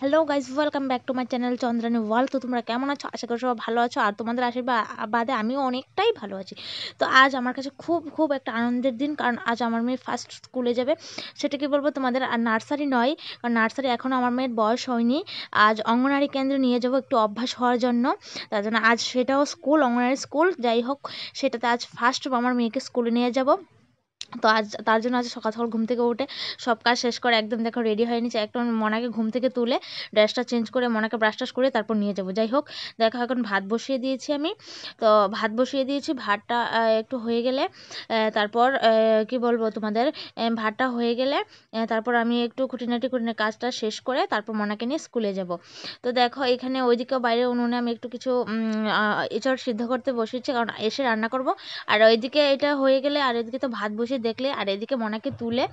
hello guys welcome back to my channel Chandrani world তো তোমরা কেমন আছো আশা করি সব ভালো আছো আর তোমাদের আশীর্বাদে আমিও অনেকটাই ভালো আছি তো আজ আমার কাছে খুব খুব একটা আনন্দের দিন কারণ আজ আমার মেয়ে ফার্স্ট স্কুলে যাবে সেটা কি বলবো তোমাদের আর নার্সারি নয় কারণ নার্সারি এখনও আমার মেয়ের বয়স হয়নি আজ অঙ্গনারী কেন্দ্রে নিয়ে যাবো একটু অভ্যাস হওয়ার জন্য তার জন্য আজ সেটাও স্কুল অঙ্গনারী স্কুল যাই হোক সেটাতে আজ ফার্স্ট আমার মেয়েকে স্কুলে নিয়ে যাবো তো আজ তার জন্য আজ সকাল সকাল ঘুম থেকে উঠে সব কাজ শেষ করে একদম দেখো রেডি হয়ে নিচে একদম মনাকে ঘুম থেকে তুলে ড্রেসটা চেঞ্জ করে মনাকে ব্রাশ টাশ করে তারপর নিয়ে যাব যাই হোক দেখো এখন ভাত বসিয়ে দিয়েছি আমি তো ভাত বসিয়ে দিয়েছি ভাতটা একটু হয়ে গেলে তারপর কি বলবো তোমাদের ভাতটা হয়ে গেলে তারপর আমি একটু খুঁটিনাটি খুঁটিনে কাজটা শেষ করে তারপর মনাকে নিয়ে স্কুলে যাব তো দেখো এখানে ওইদিকে বাইরে উনুনে আমি একটু কিছু এছাড়া সিদ্ধ করতে বসেছি কারণ এসে রান্না করব আর ওইদিকে এটা হয়ে গেলে আর এদিকে তো ভাত বসিয়ে যে দেখলে আর এদিকে মোনাকে তুলে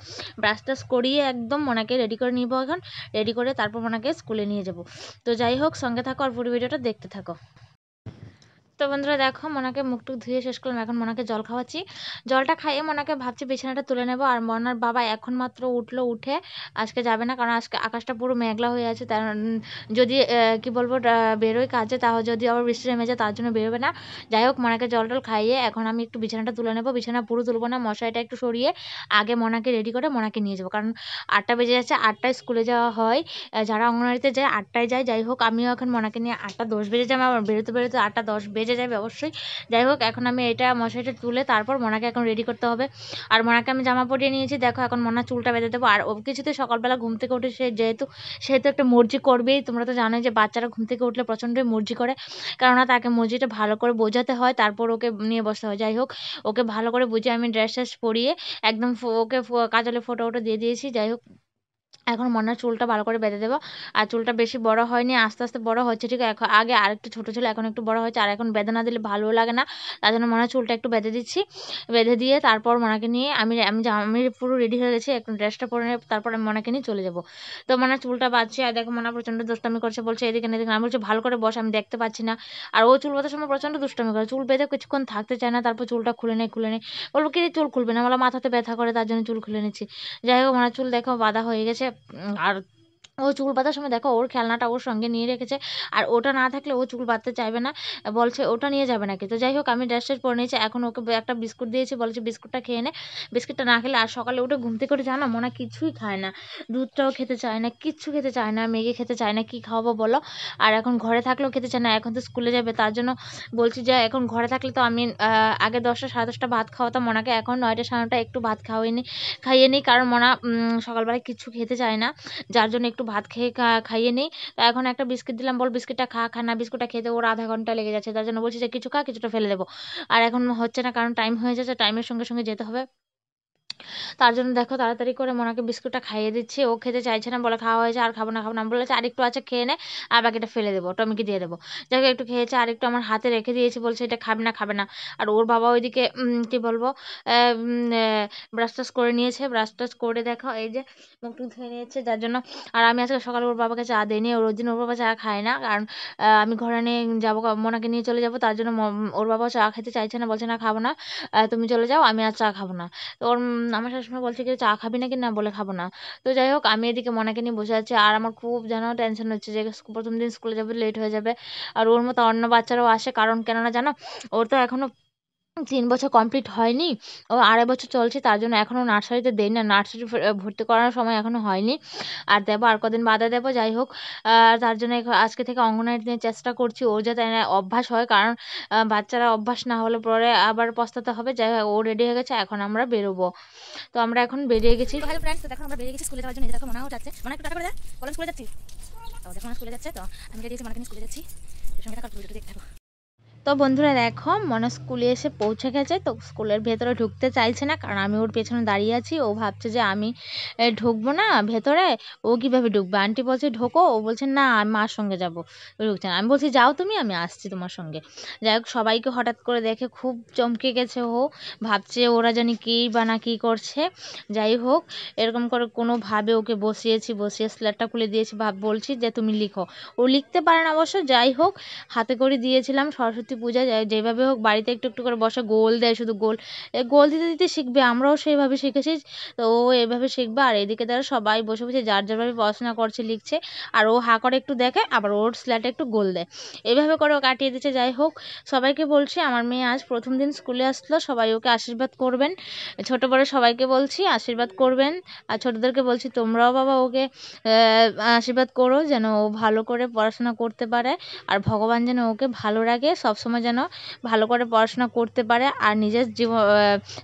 ব্রাশ টাস করিয়ে একদম মোনাকে রেডি করে নিব এখন রেডি করে তারপর মোনাকে স্কুলে নিয়ে যাব তো যাই হোক সঙ্গে থাকো আর পুরো ভিডিওটা দেখতে থাকো তো বন্ধুরা দেখো মোনাকে মুখটুক ধুয়ে শেষ করলাম এখন মোনাকে জল খাওয়াচ্ছি জলটা খাইয়ে মোনাকে ভাবছি বিছানাটা তুলে নেব আর মনার বাবা এখন মাত্র উঠলো উঠে আজকে যাবে না কারণ আজকে আকাশটা পুরো মেঘলা হয়ে আছে তার যদি কি বলবো বেরোয় কাজে তাহলে যদি আবার বৃষ্টি নেমে যায় তার জন্য বেরোবে না যাই হোক মোনাকে জল টল খাইয়ে এখন আমি একটু বিছানাটা তুলে নেবো বিছানা পুরো তুলবো না মশারিটা একটু সরিয়ে আগে মোনাকে রেডি করে মোনাকে নিয়ে যাবো কারণ আটটা বেজে যাচ্ছে আটটায় স্কুলে যাওয়া হয় যারা অঙ্গনবাড়িতে যায় আটটায় যায় যাই হোক আমিও এখন মোনাকে নিয়ে আটটা দশ বেজে যাবে আমার বেরোতে বেরোতে আটটা দশ বেজে ভিজে যাবে অবশ্যই যাই হোক এখন আমি এটা মশারিটা তুলে তারপর মোনাকে এখন রেডি করতে হবে আর মোনাকে আমি জামা পরিয়ে নিয়েছি দেখো এখন মোনা চুলটা বেঁধে দেবো আর ও কিছুতে সকালবেলা ঘুম থেকে উঠে সে যেহেতু সেহেতু একটা মর্জি করবেই তোমরা তো জানোই যে বাচ্চারা ঘুম থেকে উঠলে প্রচণ্ডই মর্জি করে কেননা তাকে মর্জিটা ভালো করে বোঝাতে হয় তারপর ওকে নিয়ে বসতে হয় যাই হোক ওকে ভালো করে বুঝিয়ে আমি ড্রেস ট্রেস পরিয়ে একদম ওকে কাজলে ফটো ওটো দিয়ে দিয়েছি যাই হোক এখন মনে হয় চুলটা ভালো করে বেঁধে দেবো আর চুলটা বেশি বড় হয়নি আস্তে আস্তে বড় হচ্ছে ঠিক এখন আগে আর একটু ছোটো ছিল এখন একটু বড় হয়েছে আর এখন বেঁধে না দিলে ভালো লাগে না তার জন্য মনে হয় চুলটা একটু বেঁধে দিচ্ছি বেঁধে দিয়ে তারপর মনাকে নিয়ে আমি আমি আমি পুরো রেডি হয়ে গেছি এখন ড্রেসটা পরে তারপর আমি মনাকে নিয়ে চলে যাবো তো মনে চুলটা বাঁধছে আর দেখো মনে প্রচণ্ড দুষ্টামি করছে বলছে এদিকে এদিকে আমি বলছি ভালো করে বসে আমি দেখতে পাচ্ছি না আর ও চুল বাঁধার সময় প্রচণ্ড দুষ্টামি করে চুল বেঁধে কিছুক্ষণ থাকতে চায় না তারপর চুলটা খুলে নেই খুলে নেই বলবো কি চুল খুলবে না বলো মাথাতে ব্যথা করে তার জন্য চুল খুলে নিচ্ছি যাই হোক মনে চুল দেখো বাঁধা হয়ে গেছে 嗯，啊。ও চুল বাঁধার সময় দেখো ওর খেলনাটা ওর সঙ্গে নিয়ে রেখেছে আর ওটা না থাকলে ও চুল বাঁধতে চাইবে না বলছে ওটা নিয়ে যাবে নাকি তো যাই হোক আমি ড্রেস পরে নিয়েছি এখন ওকে একটা বিস্কুট দিয়েছি বলছে বিস্কুটটা খেয়ে নে বিস্কুটটা না খেলে আর সকালে উঠে ঘুম থেকে করে জানো মনে কিছুই খায় না দুধটাও খেতে চায় না কিচ্ছু খেতে চায় না মেঘে খেতে চায় না কি খাওয়াবো বলো আর এখন ঘরে থাকলেও খেতে চায় না এখন তো স্কুলে যাবে তার জন্য বলছি যে এখন ঘরে থাকলে তো আমি আগে দশটা সাড়ে দশটা ভাত খাওয়াতাম মনাকে এখন নয়টা সাড়ে নটা একটু ভাত খাওয়াইনি খাইয়ে নিই কারণ মনা সকালবেলায় কিছু খেতে চায় না যার জন্য একটু একটু ভাত খেয়ে খাইয়ে নিই তা এখন একটা বিস্কিট দিলাম বল বিস্কিটটা খা খা না বিস্কুটটা খেতে ওর আধা ঘন্টা লেগে যাচ্ছে তার জন্য বলছি যে কিছু খা কিছুটা ফেলে দেবো আর এখন হচ্ছে না কারণ টাইম হয়ে যাচ্ছে টাইমের সঙ্গে সঙ্গে যেতে হবে তার জন্য দেখো তাড়াতাড়ি করে মোনাকে বিস্কুটটা খাইয়ে দিচ্ছি ও খেতে চাইছে না বলে খাওয়া হয়েছে আর খাবো না খাবো না বলেছে আচ্ছা, আর একটু আছে খেয়ে নে আর বাকিটা ফেলে দেবো টমিকে দিয়ে দেবো যাকে একটু খেয়েছে আর একটু আমার হাতে রেখে দিয়েছি বলছে এটা খাবে না খাবে না আর ওর বাবা ওইদিকে কী বলবো ব্রাশ টাশ করে নিয়েছে ব্রাশ টাশ করে দেখো এই যে মুখ টুক ধুয়ে নিয়েছে যার জন্য আর আমি আজকে সকালে ওর বাবাকে চা নি ওর দিন ওর বাবা চা খায় না কারণ আমি ঘরে নিয়ে যাবো মোনাকে নিয়ে চলে যাবো তার জন্য ওর বাবা চা খেতে চাইছে না বলছে না খাবো না তুমি চলে যাও আমি আর চা খাবো না তো ওর আমার শাশুড়িমা বলছে কি চা খাবি নাকি না বলে খাবো না তো যাই হোক আমি এদিকে মনেকে নিয়ে বসে আছি আর আমার খুব যেন টেনশন হচ্ছে যে প্রথম দিন স্কুলে যাবে লেট হয়ে যাবে আর ওর মতো অন্য বাচ্চারাও আসে কারণ কেননা জানো ওর তো এখনও তিন বছর কমপ্লিট হয়নি ও আড়াই বছর চলছে তার জন্য এখনও নার্সারিতে দেই না নার্সারি ভর্তি করানোর সময় এখনও হয়নি আর দেবো আর কদিন বাদে দেবো যাই হোক তার জন্য আজকে থেকে অঙ্গনওয়াড়িতে চেষ্টা করছি ওর যাতে অভ্যাস হয় কারণ বাচ্চারা অভ্যাস না হলে পরে আবার পস্তাতে হবে যাই হোক ও রেডি হয়ে গেছে এখন আমরা বেরোবো তো আমরা এখন বেরিয়ে গেছি ভালো ফ্রেন্ডস দেখো আমরা বেরিয়ে গেছি স্কুলে যাওয়ার জন্য মানে একটু টাকা করে দেয় কলেজ স্কুলে যাচ্ছি তো দেখো স্কুলে যাচ্ছে তো আমি রেডি আছি মানে স্কুলে যাচ্ছি দেখতে তো বন্ধুরা দেখো মনে স্কুলে এসে পৌঁছে গেছে তো স্কুলের ভেতরে ঢুকতে চাইছে না কারণ আমি ওর পেছনে দাঁড়িয়ে আছি ও ভাবছে যে আমি ঢুকবো না ভেতরে ও কীভাবে ঢুকবে আন্টি বলছে ঢোকো ও বলছে না আমি মার সঙ্গে যাবো ঢুকছে না আমি বলছি যাও তুমি আমি আসছি তোমার সঙ্গে যাই হোক সবাইকে হঠাৎ করে দেখে খুব চমকে গেছে ও ভাবছে ওরা জানি কী বা না কী করছে যাই হোক এরকম করে কোনোভাবে ওকে বসিয়েছি বসিয়ে স্ল্যাটটা খুলে দিয়েছি ভাব বলছি যে তুমি লিখো ও লিখতে পারে না অবশ্য যাই হোক হাতে করে দিয়েছিলাম সরস্বতী সরস্বতী পূজা যেভাবে হোক বাড়িতে একটু একটু করে বসে গোল দেয় শুধু গোল গোল দিতে দিতে শিখবে আমরাও সেইভাবে শিখেছি তো ও এভাবে শিখবে আর এদিকে তারা সবাই বসে বসে যার যারভাবে পড়াশোনা করছে লিখছে আর ও হা করে একটু দেখে আবার ওর স্ল্যাটে একটু গোল দেয় এভাবে করে ও কাটিয়ে দিচ্ছে যাই হোক সবাইকে বলছি আমার মেয়ে আজ প্রথম দিন স্কুলে আসলো সবাই ওকে আশীর্বাদ করবেন ছোটো বড়ো সবাইকে বলছি আশীর্বাদ করবেন আর ছোটোদেরকে বলছি তোমরাও বাবা ওকে আশীর্বাদ করো যেন ও ভালো করে পড়াশোনা করতে পারে আর ভগবান যেন ওকে ভালো রাখে সব সবসময় যেন ভালো করে পড়াশোনা করতে পারে আর নিজের জীব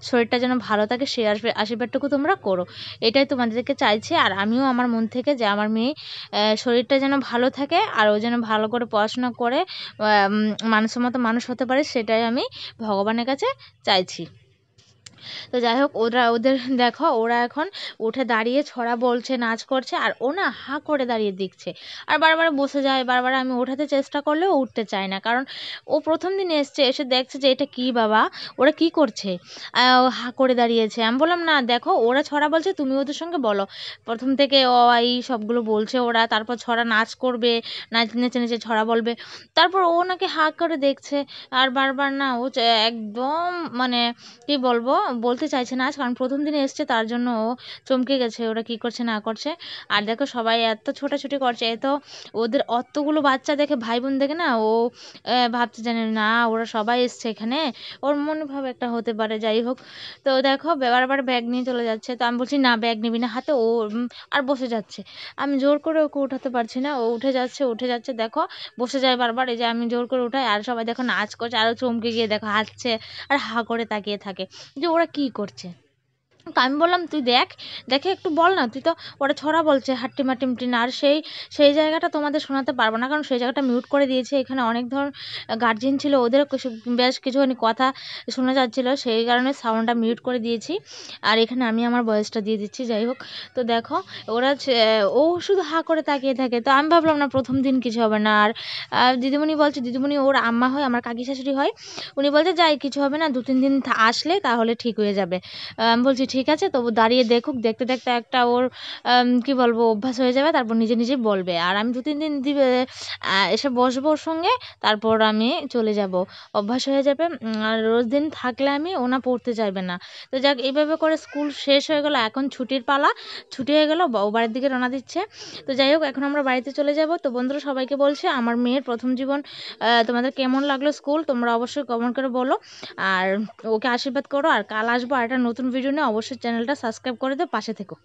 শরীরটা যেন ভালো থাকে সেই আশীর্বাদটুকু তোমরা করো এটাই তোমাদেরকে চাইছি আর আমিও আমার মন থেকে যে আমার মেয়ে শরীরটা যেন ভালো থাকে আর ও যেন ভালো করে পড়াশোনা করে মানুষের মতো মানুষ হতে পারে সেটাই আমি ভগবানের কাছে চাইছি তো যাই হোক ওরা ওদের দেখো ওরা এখন উঠে দাঁড়িয়ে ছড়া বলছে নাচ করছে আর ও না হা করে দাঁড়িয়ে দেখছে আর বারবার বসে যায় বারবার আমি ওঠাতে চেষ্টা করলেও উঠতে চায় না কারণ ও প্রথম দিন এসছে এসে দেখছে যে এটা কি বাবা ওরা কি করছে হা করে দাঁড়িয়েছে আমি বললাম না দেখো ওরা ছড়া বলছে তুমি ওদের সঙ্গে বলো প্রথম থেকে অ আই সবগুলো বলছে ওরা তারপর ছড়া নাচ করবে নাচ নেচে নেচে ছড়া বলবে তারপর ও নাকি হা করে দেখছে আর বারবার না ও একদম মানে কি বলবো বলতে চাইছে না আজ কারণ প্রথম দিনে এসছে তার জন্য ও চমকে গেছে ওরা কি করছে না করছে আর দেখো সবাই এত ছোটাছুটি করছে এত ওদের অতগুলো বাচ্চা দেখে ভাই বোন দেখে না ও ভাবছে জানে না ওরা সবাই এসছে এখানে ওর মনে ভাব একটা হতে পারে যাই হোক তো দেখো বারবার ব্যাগ নিয়ে চলে যাচ্ছে তো আমি বলছি না ব্যাগ নিবি না হাতে ও আর বসে যাচ্ছে আমি জোর করে ওকে উঠাতে পারছি না ও উঠে যাচ্ছে উঠে যাচ্ছে দেখো বসে যায় বারবার এই যে আমি জোর করে উঠাই আর সবাই দেখো নাচ করছে আরও চমকে গিয়ে দেখো হাসছে আর হা করে তাকিয়ে থাকে যে ওরা ওরা কি করছে তো আমি বললাম তুই দেখ দেখে একটু বল না তুই তো ওটা ছড়া বলছে হাট্টি না আর সেই সেই জায়গাটা তোমাদের শোনাতে পারবো না কারণ সেই জায়গাটা মিউট করে দিয়েছে এখানে অনেক ধর গার্জেন ছিল ওদেরও কিছু বেশ কিছুখানি কথা শোনা যাচ্ছিলো সেই কারণে সাউন্ডটা মিউট করে দিয়েছি আর এখানে আমি আমার বয়সটা দিয়ে দিচ্ছি যাই হোক তো দেখো ওরা ও শুধু হা করে তাকিয়ে থাকে তো আমি ভাবলাম না প্রথম দিন কিছু হবে না আর দিদিমণি বলছে দিদিমণি ওর আম্মা হয় আমার কাকি শাশুড়ি হয় উনি বলছে যাই কিছু হবে না দু তিন দিন আসলে তাহলে ঠিক হয়ে যাবে আমি বলছি ঠিক আছে তবু দাঁড়িয়ে দেখুক দেখতে দেখতে একটা ওর কী বলবো অভ্যাস হয়ে যাবে তারপর নিজে নিজে বলবে আর আমি দু তিন দিন দিবে এসে বসবো ওর সঙ্গে তারপর আমি চলে যাব অভ্যাস হয়ে যাবে আর রোজ দিন থাকলে আমি ওনা পড়তে চাইবে না তো যাক এইভাবে করে স্কুল শেষ হয়ে গেলো এখন ছুটির পালা ছুটি হয়ে গেলো বাড়ির দিকে রওনা দিচ্ছে তো যাই হোক এখন আমরা বাড়িতে চলে যাব তো বন্ধুরা সবাইকে বলছে আমার মেয়ের প্রথম জীবন তোমাদের কেমন লাগলো স্কুল তোমরা অবশ্যই কমেন্ট করে বলো আর ওকে আশীর্বাদ করো আর কাল আসবো আর একটা নতুন ভিডিও নিয়ে অবশ্যই অবশ্যই চ্যানেলটা সাবস্ক্রাইব করে দিও পাশে থেকো